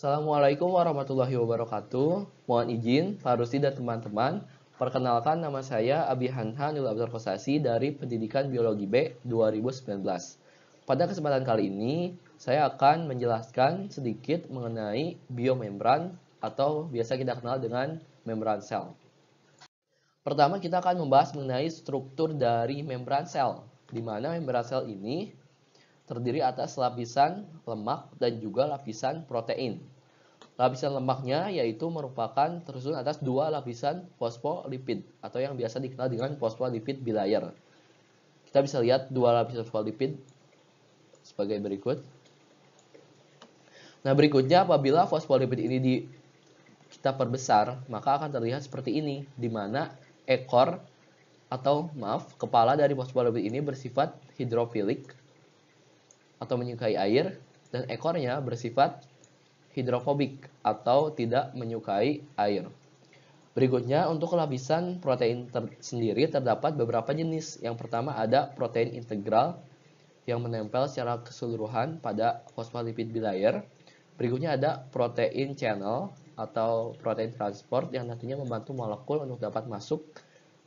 Assalamualaikum warahmatullahi wabarakatuh. Mohon izin, Pak Rusdi dan teman-teman, perkenalkan nama saya Abi Hanha Nil dari Pendidikan Biologi B 2019. Pada kesempatan kali ini, saya akan menjelaskan sedikit mengenai biomembran atau biasa kita kenal dengan membran sel. Pertama, kita akan membahas mengenai struktur dari membran sel, di mana membran sel ini terdiri atas lapisan lemak dan juga lapisan protein. Lapisan lemaknya yaitu merupakan tersusun atas dua lapisan fosfolipid atau yang biasa dikenal dengan fosfolipid bilayer. Kita bisa lihat dua lapisan fosfolipid sebagai berikut. Nah, berikutnya apabila fosfolipid ini di kita perbesar, maka akan terlihat seperti ini, di mana ekor atau maaf, kepala dari fosfolipid ini bersifat hidrofilik atau menyukai air dan ekornya bersifat hidrofobik atau tidak menyukai air. Berikutnya, untuk lapisan protein ter sendiri terdapat beberapa jenis. Yang pertama ada protein integral yang menempel secara keseluruhan pada fosfolipid bilayer. Berikutnya ada protein channel atau protein transport yang nantinya membantu molekul untuk dapat masuk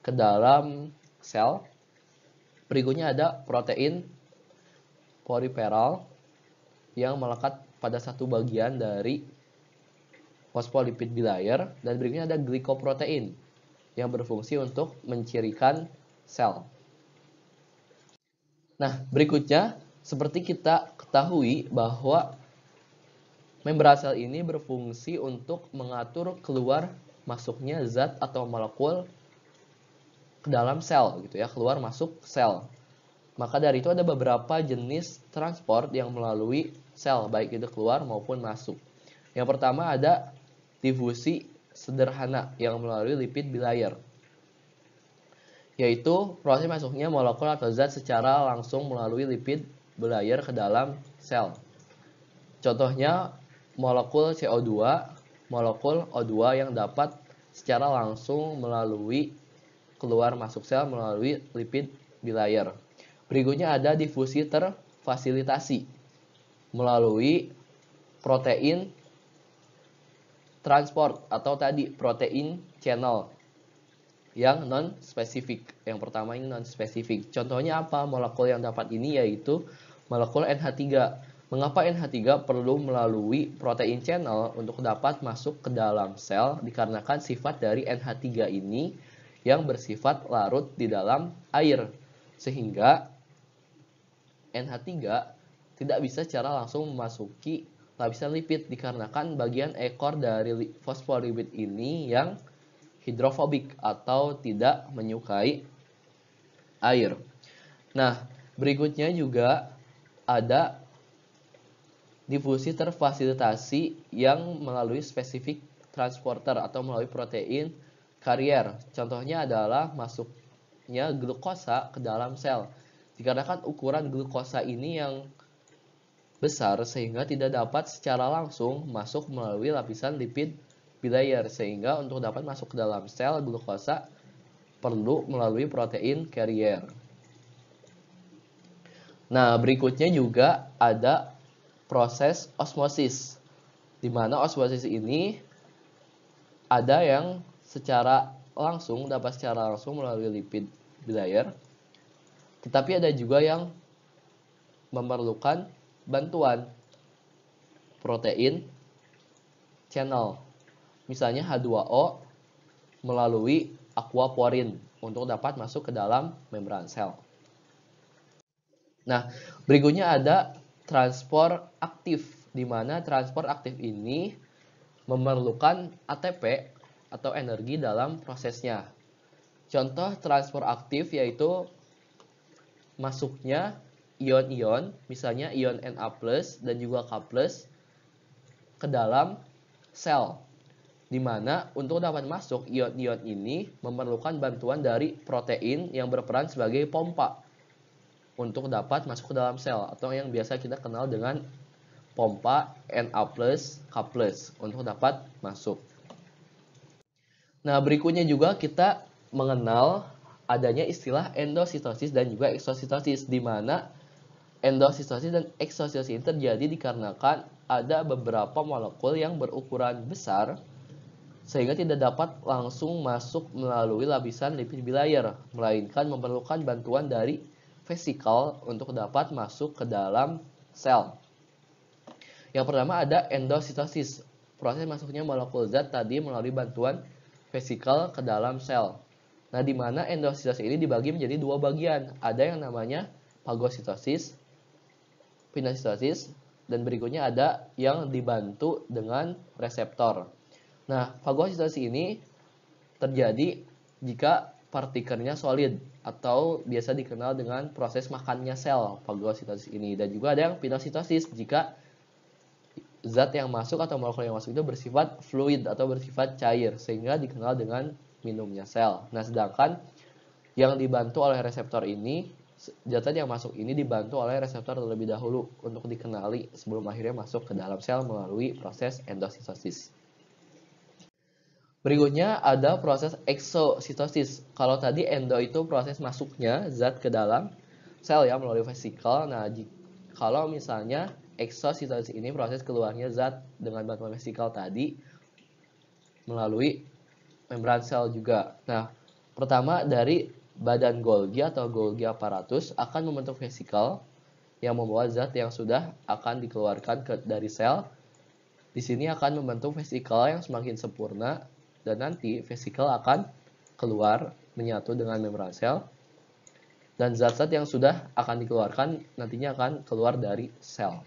ke dalam sel. Berikutnya ada protein poliperal yang melekat pada satu bagian dari fosfolipid bilayer dan berikutnya ada glikoprotein yang berfungsi untuk mencirikan sel. Nah, berikutnya seperti kita ketahui bahwa membran sel ini berfungsi untuk mengatur keluar masuknya zat atau molekul ke dalam sel gitu ya, keluar masuk sel. Maka dari itu ada beberapa jenis transport yang melalui sel, baik itu keluar maupun masuk. Yang pertama ada difusi sederhana yang melalui lipid bilayer, yaitu proses masuknya molekul atau zat secara langsung melalui lipid bilayer ke dalam sel. Contohnya molekul CO2, molekul O2 yang dapat secara langsung melalui keluar masuk sel melalui lipid bilayer. Berikutnya ada difusi terfasilitasi melalui protein transport atau tadi protein channel yang non spesifik. Yang pertama ini non spesifik. Contohnya apa? Molekul yang dapat ini yaitu molekul NH3. Mengapa NH3 perlu melalui protein channel untuk dapat masuk ke dalam sel? Dikarenakan sifat dari NH3 ini yang bersifat larut di dalam air. Sehingga NH3 tidak bisa secara langsung memasuki lapisan lipid dikarenakan bagian ekor dari fosfolipid ini yang hidrofobik atau tidak menyukai air. Nah, berikutnya juga ada difusi terfasilitasi yang melalui spesifik transporter atau melalui protein karier. Contohnya adalah masuknya glukosa ke dalam sel dikarenakan ukuran glukosa ini yang besar sehingga tidak dapat secara langsung masuk melalui lapisan lipid bilayer sehingga untuk dapat masuk ke dalam sel glukosa perlu melalui protein carrier. Nah, berikutnya juga ada proses osmosis. Di mana osmosis ini ada yang secara langsung dapat secara langsung melalui lipid bilayer tetapi ada juga yang memerlukan bantuan protein channel. Misalnya H2O melalui aquaporin untuk dapat masuk ke dalam membran sel. Nah, berikutnya ada transport aktif, di mana transport aktif ini memerlukan ATP atau energi dalam prosesnya. Contoh transport aktif yaitu masuknya ion-ion, misalnya ion Na+, dan juga K+, ke dalam sel. Dimana untuk dapat masuk ion-ion ini memerlukan bantuan dari protein yang berperan sebagai pompa untuk dapat masuk ke dalam sel atau yang biasa kita kenal dengan pompa Na+, K+, untuk dapat masuk. Nah, berikutnya juga kita mengenal adanya istilah endositosis dan juga eksositosis di mana endositosis dan eksositosis ini terjadi dikarenakan ada beberapa molekul yang berukuran besar sehingga tidak dapat langsung masuk melalui lapisan lipid bilayer, melainkan memerlukan bantuan dari vesikal untuk dapat masuk ke dalam sel. Yang pertama ada endositosis, proses masuknya molekul zat tadi melalui bantuan vesikal ke dalam sel. Nah, di mana endositosis ini dibagi menjadi dua bagian. Ada yang namanya fagositosis, pinositosis, dan berikutnya ada yang dibantu dengan reseptor. Nah, fagositosis ini terjadi jika partikelnya solid atau biasa dikenal dengan proses makannya sel fagositosis ini dan juga ada yang pinositosis jika zat yang masuk atau molekul yang masuk itu bersifat fluid atau bersifat cair sehingga dikenal dengan minumnya sel. Nah, sedangkan yang dibantu oleh reseptor ini, zat yang masuk ini dibantu oleh reseptor terlebih dahulu untuk dikenali sebelum akhirnya masuk ke dalam sel melalui proses endositosis. Berikutnya ada proses eksositosis. Kalau tadi endo itu proses masuknya zat ke dalam sel ya melalui vesikel. Nah, kalau misalnya eksositosis ini proses keluarnya zat dengan bantuan vesikel tadi melalui membran sel juga. Nah, pertama dari badan Golgi atau Golgi aparatus akan membentuk vesikel yang membawa zat yang sudah akan dikeluarkan ke, dari sel. Di sini akan membentuk vesikel yang semakin sempurna dan nanti vesikel akan keluar menyatu dengan membran sel dan zat-zat yang sudah akan dikeluarkan nantinya akan keluar dari sel.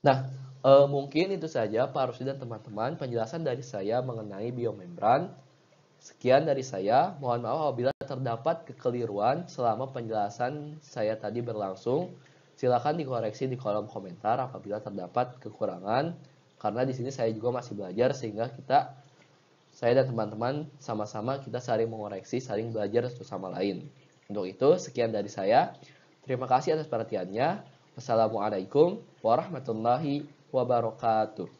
Nah, E, mungkin itu saja Pak Rusdi dan teman-teman penjelasan dari saya mengenai biomembran. Sekian dari saya, mohon maaf apabila terdapat kekeliruan selama penjelasan saya tadi berlangsung. Silakan dikoreksi di kolom komentar apabila terdapat kekurangan. Karena di sini saya juga masih belajar sehingga kita, saya dan teman-teman sama-sama kita saling mengoreksi, saling belajar satu sama lain. Untuk itu, sekian dari saya. Terima kasih atas perhatiannya. Wassalamualaikum warahmatullahi wabarakatuh.